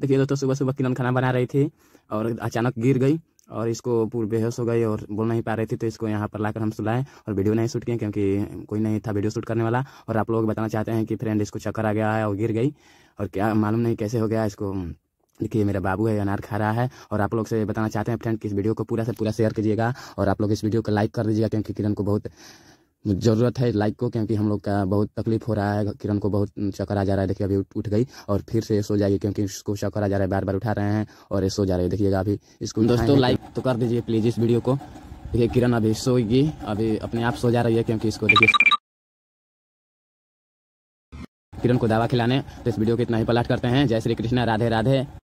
देखिए दोस्तों सुबह सुबह किरण खाना बना रही थी और अचानक गिर गई और इसको पूरी बेहोश हो गई और बोल नहीं पा रही थी तो इसको यहाँ पर लाकर हम सुलाए और वीडियो नहीं शूट किए क्योंकि कोई नहीं था वीडियो शूट करने वाला और आप लोग बताना चाहते हैं कि फ्रेंड इसको चक्कर आ गया है और गिर गई और क्या मालूम नहीं कैसे हो गया इसको हम्म, देखिए मेरा बाबू है अनार खा रहा है और आप लोग से बताना चाहते हैं फ्रेंड कि इस वीडियो को पूरा से पूरा शेयर कीजिएगा और आप लोग इस वीडियो को लाइक कर दीजिएगा क्योंकि किरण को बहुत ज़रूरत है लाइक को क्योंकि हम लोग का बहुत तकलीफ हो रहा है किरण को बहुत चक्कर आ जा रहा है देखिए अभी उठ गई और फिर से सो जाएगी क्योंकि इसको चक्कर आ जा रहा है बार बार उठा रहे हैं और ये सो जा रही है देखिएगा अभी इसको दोस्तों लाइक तो कर दीजिए प्लीज़ इस वीडियो को देखिए किरण अभी सोएगी अभी अपने आप सो जा रही है क्योंकि इसको देखिए किरण को दावा खिलाने तो इस वीडियो को इतना ही पलाट करते हैं जय श्री कृष्णा राधे राधे